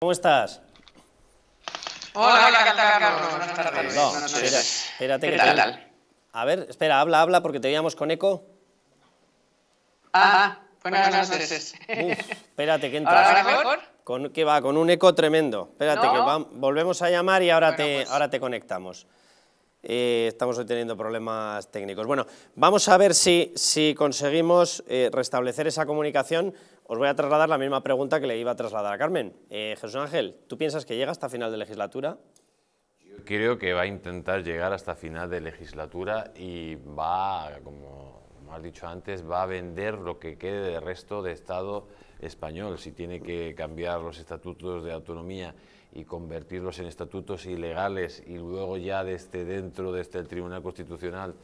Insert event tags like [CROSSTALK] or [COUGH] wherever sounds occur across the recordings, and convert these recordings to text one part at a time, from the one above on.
¿Cómo estás? Hola, hola, ¿qué tal, Carlos? Buenas tardes. Espera, espérate, ¿qué tal? A ver, espera, habla, habla, porque te veíamos con eco. Ah, ah buenas, noches. espérate, que [LAUGHS] entras. ¿Ahora mejor? Con, va, con un eco tremendo. Espérate, que volvemos a llamar y ahora, te, pues. ahora te conectamos eh, estamos teniendo problemas técnicos. Bueno, vamos a ver si, si conseguimos eh, restablecer esa comunicación. Os voy a trasladar la misma pregunta que le iba a trasladar a Carmen. Eh, Jesús Ángel, ¿tú piensas que llega hasta final de legislatura? Yo creo que va a intentar llegar hasta final de legislatura y va, como has dicho antes, va a vender lo que quede del resto de Estado español. Si tiene que cambiar los estatutos de autonomía y convertirlos en estatutos ilegales y luego ya desde este, dentro, de este Tribunal Constitucional,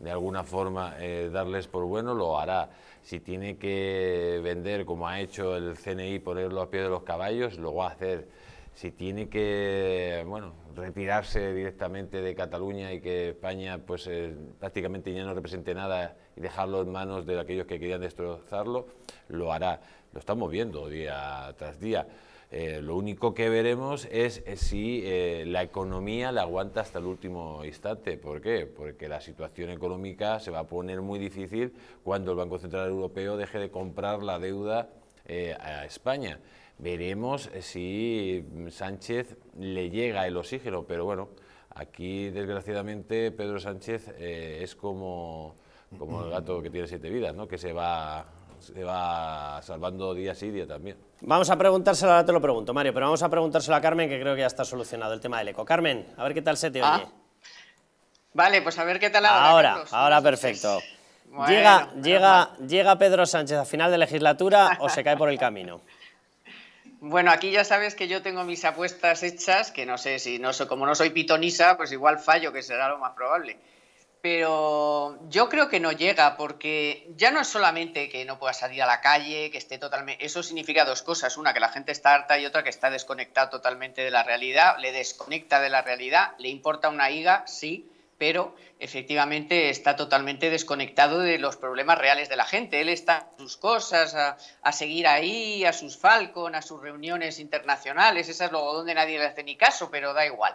de alguna forma eh, darles por bueno, lo hará. Si tiene que vender, como ha hecho el CNI, ponerlo a pie de los caballos, lo va a hacer. Si tiene que bueno, retirarse directamente de Cataluña y que España pues, eh, prácticamente ya no represente nada y dejarlo en manos de aquellos que querían destrozarlo, lo hará. Lo estamos viendo día tras día. Eh, lo único que veremos es eh, si eh, la economía la aguanta hasta el último instante. ¿Por qué? Porque la situación económica se va a poner muy difícil cuando el Banco Central Europeo deje de comprar la deuda a España. Veremos si mm, Sánchez le llega el oxígeno, pero bueno, aquí desgraciadamente Pedro Sánchez es como, el gato que tiene siete vidas, ¿no? que se va se va salvando día sí, día también. Vamos a preguntárselo, ahora te lo pregunto, Mario, pero vamos a preguntárselo a Carmen, que creo que ya está solucionado el tema del eco. Carmen, a ver qué tal se te oye. Ah. Vale, pues a ver qué tal ahora. Ahora, ahora perfecto. llega, llega, llega Pedro Sánchez a final de legislatura o se cae por el camino. Bueno, aquí ya sabes que yo tengo mis apuestas hechas, que no sé si no soy, como no soy pitonisa, pues igual fallo, que será lo más probable pero yo creo que no llega porque ya no es solamente que no pueda salir a la calle, que esté totalmente... Eso significa dos cosas, una que la gente está harta y otra que está desconectada totalmente de la realidad, le desconecta de la realidad, le importa una higa, sí, pero efectivamente está totalmente desconectado de los problemas reales de la gente. Él está a sus cosas, a, seguir ahí, a sus Falcon, a sus reuniones internacionales, esas es luego donde nadie le hace ni caso, pero da igual.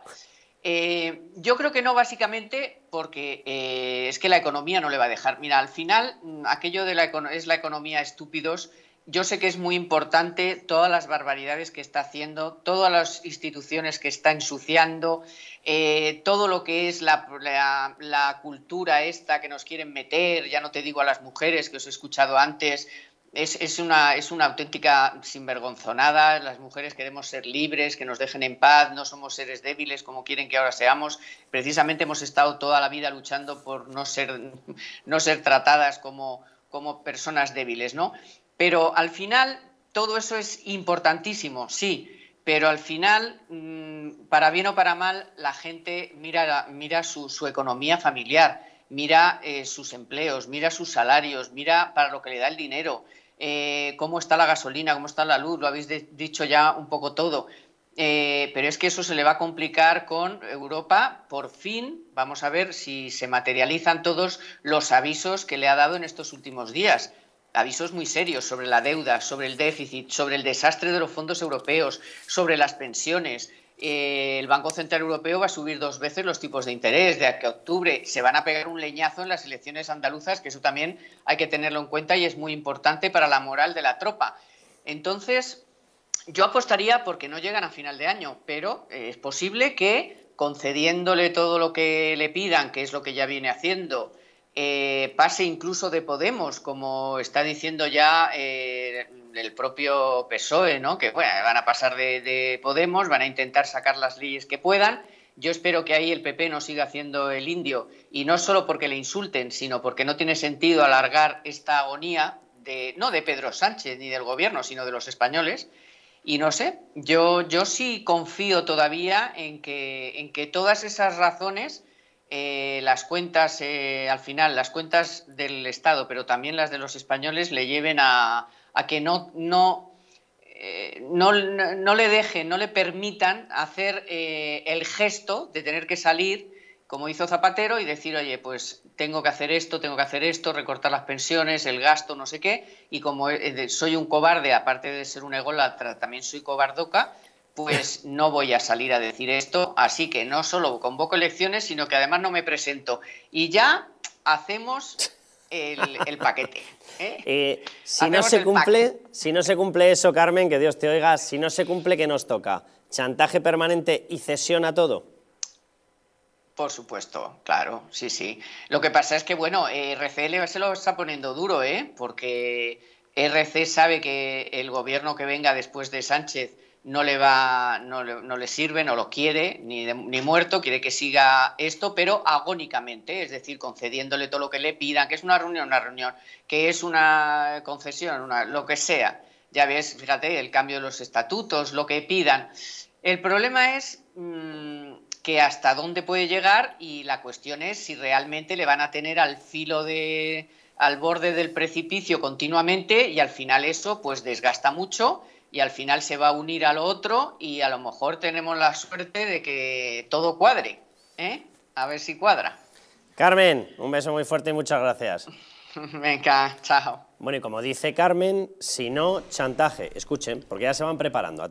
Eh, yo creo que no, básicamente, porque eh, es que la economía no le va a dejar. Mira, al final, mm, aquello de la es la economía estúpidos. Yo sé que es muy importante todas las barbaridades que está haciendo, todas las instituciones que está ensuciando, eh, todo lo que es la, la cultura esta que nos quieren meter, ya no te digo a las mujeres que os he escuchado antes, es, una, es una auténtica sinvergonzonada. Las mujeres queremos ser libres, que nos dejen en paz, no somos seres débiles como quieren que ahora seamos. Precisamente hemos estado toda la vida luchando por no ser, no ser tratadas como, como personas débiles, ¿no? Pero al final todo eso es importantísimo, sí, pero al final, mm, para bien o para mal, la gente mira, mira su, economía familiar mira eh, sus empleos, mira sus salarios, mira para lo que le da el dinero, eh, cómo está la gasolina, cómo está la luz, lo habéis dicho ya un poco todo. Eh, pero es que eso se le va a complicar con Europa. Por fin vamos a ver si se materializan todos los avisos que le ha dado en estos últimos días. Avisos muy serios sobre la deuda, sobre el déficit, sobre el desastre de los fondos europeos, sobre las pensiones, eh, el Banco Central Europeo va a subir dos veces los tipos de interés de aquí a octubre. Se van a pegar un leñazo en las elecciones andaluzas, que eso también hay que tenerlo en cuenta y es muy importante para la moral de la tropa. Entonces, yo apostaría porque no llegan a final de año, pero eh, es posible que concediéndole todo lo que le pidan, que es lo que ya viene haciendo, eh, pase incluso de Podemos, como está diciendo ya del propio PSOE, ¿no? que van a pasar de, Podemos, van a intentar sacar las leyes que puedan. Yo espero que ahí el PP no siga haciendo el indio, y no solo porque le insulten, sino porque no tiene sentido alargar esta agonía, de, no de Pedro Sánchez ni del gobierno, sino de los españoles. Y no sé, yo, yo sí confío todavía en que, en que todas esas razones, eh, las cuentas, eh, al final, las cuentas del Estado, pero también las de los españoles, le lleven a, a que no, no, eh, no, le dejen, no le permitan hacer eh, el gesto de tener que salir como hizo Zapatero y decir, oye, pues tengo que hacer esto, tengo que hacer esto, recortar las pensiones, el gasto, no sé qué, y como eh, soy un cobarde, aparte de ser un ególatra, también soy cobardoca, pues [LAUGHS] no voy a salir a decir esto, así que no solo convoco elecciones, sino que además no me presento. Y ya hacemos [LAUGHS] el, paquete. ¿eh? [LAUGHS] Eh, si, no se cumple, si no se cumple eso, Carmen, que Dios te oiga, si no se cumple, ¿qué nos toca? ¿Chantaje permanente y cesión a todo? Por supuesto, claro, sí, sí. Lo que pasa es que, bueno, RCL se lo está poniendo duro, ¿eh? Porque RC sabe que el gobierno que venga después de Sánchez no le va, no le, no le sirve, no lo quiere, ni, ni muerto, quiere que siga esto, pero agónicamente, es decir, concediéndole todo lo que le pidan, que es una reunión, una reunión, que es una concesión, una, lo que sea. Ya ves, fíjate, el cambio de los estatutos, lo que pidan. El problema es mm, que hasta dónde puede llegar y la cuestión es si realmente le van a tener al filo de al borde del precipicio continuamente y al final eso pues desgasta mucho y al final se va a unir al otro y a lo mejor tenemos la suerte de que todo cuadre. ¿eh? A ver si cuadra. Carmen, un beso muy fuerte y muchas gracias. [LAUGHS] Venga, chao. Bueno, y como dice Carmen, si no, chantaje. Escuchen, porque ya se van preparando.